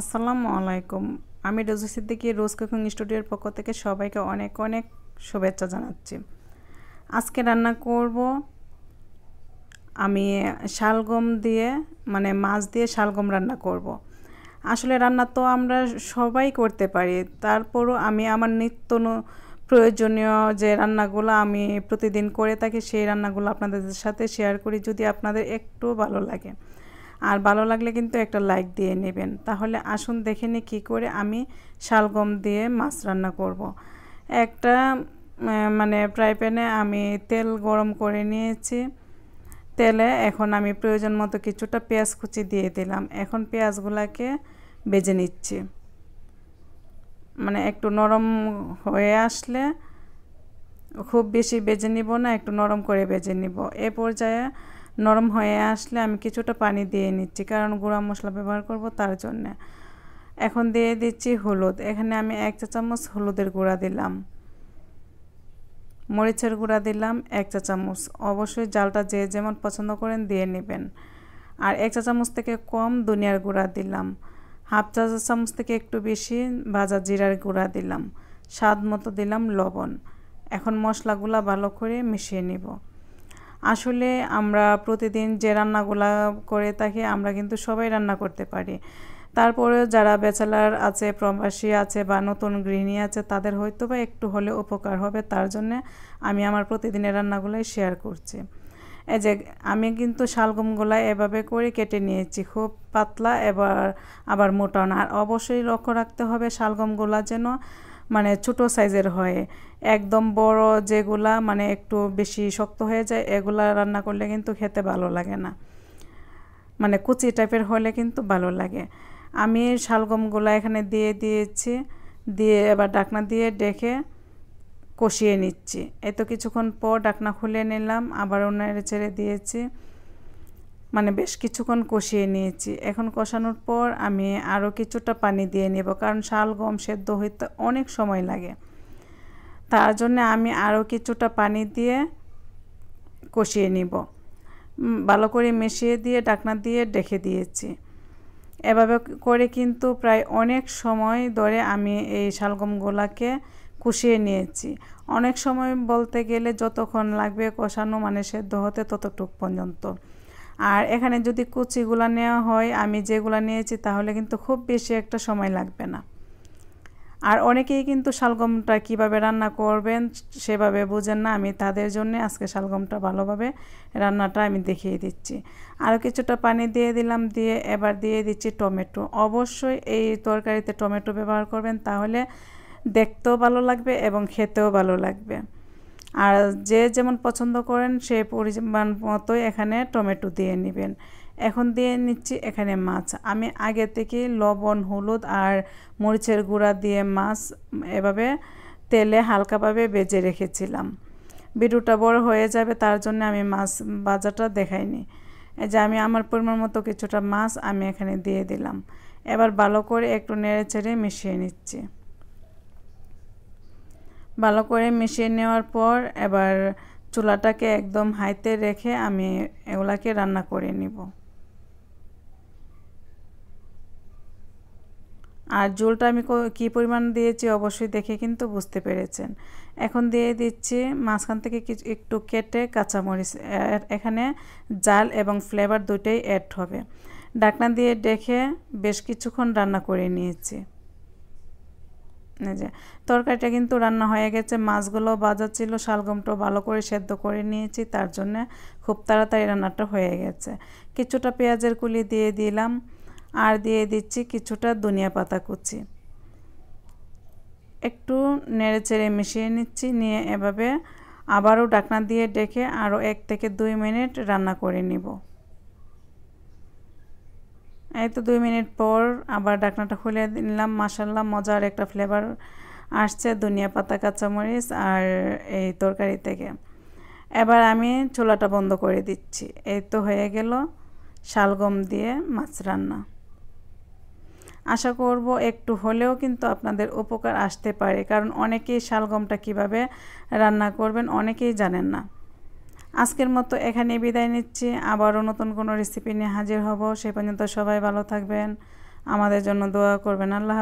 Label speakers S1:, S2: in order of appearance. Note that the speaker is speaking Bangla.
S1: আসসালামু আলাইকুম আমি রোজু সিদ্দিকি রোজ কুকিং স্টুডিওর পক্ষ থেকে সবাইকে অনেক অনেক শুভেচ্ছা জানাচ্ছি আজকে রান্না করব আমি শালগম দিয়ে মানে মাছ দিয়ে শালগম রান্না করব। আসলে রান্না তো আমরা সবাই করতে পারি তারপরও আমি আমার নিত্য প্রয়োজনীয় যে রান্নাগুলো আমি প্রতিদিন করে থাকি সেই রান্নাগুলো আপনাদের সাথে শেয়ার করি যদি আপনাদের একটু ভালো লাগে আর ভালো লাগলে কিন্তু একটা লাইক দিয়ে নেবেন তাহলে আসুন দেখে নিই কী করে আমি শালগম দিয়ে মাছ রান্না করব। একটা মানে ফ্রাই প্যানে আমি তেল গরম করে নিয়েছি তেলে এখন আমি প্রয়োজন মতো কিছুটা পেঁয়াজ কুচি দিয়ে দিলাম এখন পেঁয়াজগুলোকে বেজে নিচ্ছি মানে একটু নরম হয়ে আসলে খুব বেশি বেজে নিব না একটু নরম করে বেজে নিব এ পর্যায়ে নরম হয়ে আসলে আমি কিছুটা পানি দিয়ে নিচ্ছি কারণ গুঁড়া মশলা ব্যবহার করব তার জন্যে এখন দিয়ে দিচ্ছি হলুদ এখানে আমি এক চা চামচ হলুদের গুঁড়া দিলাম মরিচের গুঁড়া দিলাম এক চা চামচ অবশ্যই জালটা যে যেমন পছন্দ করেন দিয়ে নেবেন আর এক চা চামচ থেকে কম দুনিয়ার গুঁড়া দিলাম হাফ চা চামচ থেকে একটু বেশি ভাজা জিরার গুঁড়া দিলাম স্বাদ মতো দিলাম লবণ এখন মশলাগুলা ভালো করে মিশিয়ে নিব আসলে আমরা প্রতিদিন যে রান্নাগুলো করে থাকি আমরা কিন্তু সবাই রান্না করতে পারি তারপরেও যারা ব্যাচেলার আছে প্রবাসী আছে বা নতুন গৃহিণী আছে তাদের হয়তো বা একটু হলে উপকার হবে তার জন্য আমি আমার প্রতিদিনের রান্নাগুলাই শেয়ার করছি এই যে আমি কিন্তু শালগমগুলা এভাবে করে কেটে নিয়েছি খুব পাতলা এবার আবার মোটা না আর অবশ্যই লক্ষ্য রাখতে হবে শালগমগুলা যেন মানে ছোট সাইজের হয় একদম বড় যেগুলা মানে একটু বেশি শক্ত হয়ে যায় এগুলা রান্না করলে কিন্তু খেতে ভালো লাগে না মানে কুচি টাইপের হলে কিন্তু ভালো লাগে আমি শালগমগুলো এখানে দিয়ে দিয়েছি দিয়ে এবার ডাকনা দিয়ে ডেকে কষিয়ে নিচ্ছি এত কিছুক্ষণ পর ডাকনা খুলে নিলাম আবার ওনার ছেড়ে দিয়েছি মানে বেশ কিছুক্ষণ কষিয়ে নিয়েছি এখন কষানোর পর আমি আরও কিছুটা পানি দিয়ে নেব কারণ শাল গম সেদ্ধ হইতে অনেক সময় লাগে তার জন্য আমি আরও কিছুটা পানি দিয়ে কষিয়ে নিব ভালো করে মিশিয়ে দিয়ে ডাকনা দিয়ে ডেকে দিয়েছি এভাবে করে কিন্তু প্রায় অনেক সময় ধরে আমি এই শালগমগুলাকে কষিয়ে নিয়েছি অনেক সময় বলতে গেলে যতক্ষণ লাগবে কষানো মানে সেদ্ধ হতে ততটুক পর্যন্ত আর এখানে যদি কুচিগুলা নেওয়া হয় আমি যেগুলো নিয়েছি তাহলে কিন্তু খুব বেশি একটা সময় লাগবে না আর অনেকেই কিন্তু শালগমটা কিভাবে রান্না করবেন সেভাবে বুঝেন না আমি তাদের জন্য আজকে শালগমটা ভালোভাবে রান্নাটা আমি দেখিয়ে দিচ্ছি আরও কিছুটা পানি দিয়ে দিলাম দিয়ে এবার দিয়ে দিচ্ছি টমেটো অবশ্যই এই তরকারিতে টমেটো ব্যবহার করবেন তাহলে দেখতেও ভালো লাগবে এবং খেতেও ভালো লাগবে আর যে যেমন পছন্দ করেন সে পরিমাণ মতোই এখানে টমেটো দিয়ে নেবেন এখন দিয়ে নিচ্ছি এখানে মাছ আমি আগে থেকে লবণ হলুদ আর মরিচের গুঁড়া দিয়ে মাছ এভাবে তেলে হালকাভাবে বেজে রেখেছিলাম ভিডিওটা বড় হয়ে যাবে তার জন্য আমি মাছ বাজাটা দেখাইনি এই যে আমি আমার পরিমাণ মতো কিছুটা মাছ আমি এখানে দিয়ে দিলাম এবার ভালো করে একটু নেড়ে চেড়ে মিশিয়ে নিচ্ছি ভালো করে মিশিয়ে নেওয়ার পর এবার চুলাটাকে একদম হাইতে রেখে আমি এগুলাকে রান্না করে নিব আর জোলটা আমি কী পরিমাণ দিয়েছি অবশ্যই দেখে কিন্তু বুঝতে পেরেছেন এখন দিয়ে দিচ্ছি মাঝখান থেকে কিছু একটু কেটে কাঁচামরিচ এখানে জাল এবং ফ্লেভার দুটোই অ্যাড হবে ডাকনা দিয়ে ডেকে বেশ কিছুক্ষণ রান্না করে নিয়েছি এই যে তরকারিটা কিন্তু রান্না হয়ে গেছে মাছগুলো বাজার ছিল শালগমটা ভালো করে সেদ্ধ করে নিয়েছি তার জন্যে খুব তাড়াতাড়ি রান্নাটা হয়ে গেছে কিছুটা পেঁয়াজের কুলি দিয়ে দিলাম আর দিয়ে দিচ্ছি কিছুটা ধনিয়া পাতা কুচি একটু নেড়ে চেড়ে মিশিয়ে নিচ্ছি নিয়ে এভাবে আবারও ডাকনা দিয়ে ডেকে আরও এক থেকে দুই মিনিট রান্না করে নিব এই তো দুই মিনিট পর আবার ডাকনাটা খুলে নিলাম মাসাল্লাহ মজার একটা ফ্লেভার আসছে ধনিয়া পাতা কাঁচামরিচ আর এই তরকারি থেকে এবার আমি চুলাটা বন্ধ করে দিচ্ছি এই তো হয়ে গেল শালগম দিয়ে মাছ রান্না আশা করব একটু হলেও কিন্তু আপনাদের উপকার আসতে পারে কারণ অনেকেই শালগমটা কিভাবে রান্না করবেন অনেকেই জানেন না আজকের মতো এখানে বিদায় নিচ্ছি আবারও নতুন কোনো রেসিপি নিয়ে হাজির হব সে পর্যন্ত সবাই ভালো থাকবেন আমাদের জন্য দোয়া করবেন আল্লাহ